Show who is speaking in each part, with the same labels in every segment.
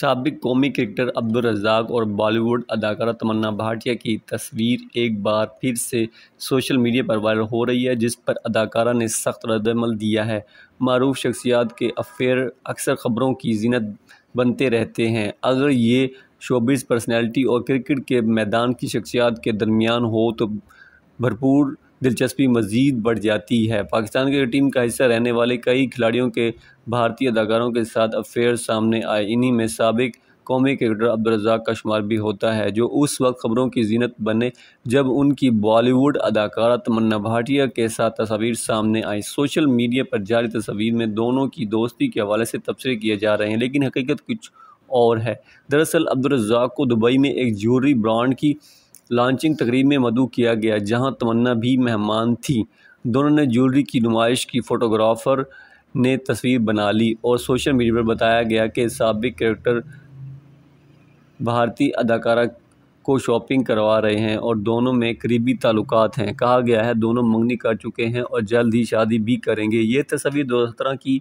Speaker 1: सबक कौमी क्रिकेटर अब्दुलरजाक और बॉलीवुड अदाकारा तमन्ना भाटिया की तस्वीर एक बार फिर से सोशल मीडिया पर वायरल हो रही है जिस पर अदाकारा ने सख्त रद्दमल दिया है मरूफ शख्सियात के अफेयर अक्सर ख़बरों की जीनत बनते रहते हैं अगर ये शोबिस पर्सनैलिटी और क्रिकेट के मैदान की शख्सियात के दरमियान हो तो भरपूर दिलचस्पी मज़ीद बढ़ जाती है पाकिस्तान की टीम का हिस्सा रहने वाले कई खिलाड़ियों के भारतीय अदाकारों के साथ अफेयर सामने आए इन्हीं में सबक कौमी क्रिकेटर अब्दुलरजाक का शुमार भी होता है जो उस वक्त खबरों की जीनत बने जब उनकी बॉलीवुड अदाकारा तमन्ना भाटिया के साथ तस्वीर सामने आई सोशल मीडिया पर जारी तस्वीर में दोनों की दोस्ती के हवाले से तबसरे किए जा रहे हैं लेकिन हकीकत कुछ और है दरअसल अब्दुलरजाक को दुबई में एक ज्वेलरी ब्रांड की लॉन्चिंग तकरीब में मदु किया गया जहां तमन्ना भी मेहमान थी दोनों ने ज्वेलरी की नुमाइश की फ़ोटोग्राफ़र ने तस्वीर बना ली और सोशल मीडिया पर बताया गया कि सबक करेक्टर भारतीय अदाकारा को शॉपिंग करवा रहे हैं और दोनों में करीबी ताल्लुक हैं कहा गया है दोनों मंगनी कर चुके हैं और जल्द ही शादी भी करेंगे ये तस्वीर दो की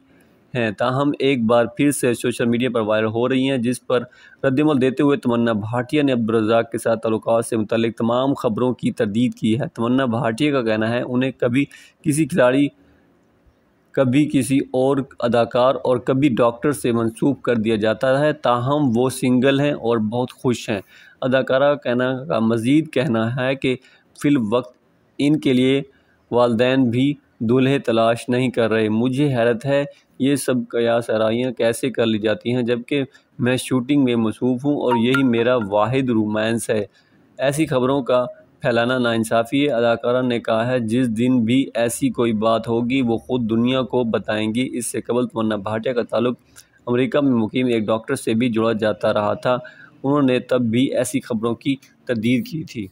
Speaker 1: हैं ताहम एक बार फिर से सोशल मीडिया पर वायरल हो रही हैं जिस पर रद्दमल देते हुए तमन्ना भाटिया ने अब्दुलरजाक के साथ तल्लक से मुतलिक तमाम खबरों की तरदीद की है तमन्ना भाटिया का कहना है उन्हें कभी किसी खिलाड़ी कभी किसी और अदाकार और कभी डॉक्टर से मंसूब कर दिया जाता है ताहम वो सिंगल हैं और बहुत खुश हैं अदाकारा कहना का मज़ीद कहना है कि फ़िल वक्त इनके लिए वालदेन भी दूल्हे तलाश नहीं कर रहे मुझे हैरत है ये सब कयास आरियाँ कैसे कर ली जाती हैं जबकि मैं शूटिंग में मसरूफ़ हूँ और यही मेरा वाद रोमांस है ऐसी खबरों का फैलाना नाानसाफ़ी है अदाकारा ने कहा है जिस दिन भी ऐसी कोई बात होगी वो ख़ुद दुनिया को बताएंगी इससे कबल तमन्ना भाटिया का ताल्लुक अमेरिका में मुकीम एक डॉक्टर से भी जुड़ा जाता रहा था उन्होंने तब भी ऐसी खबरों की तदीर की थी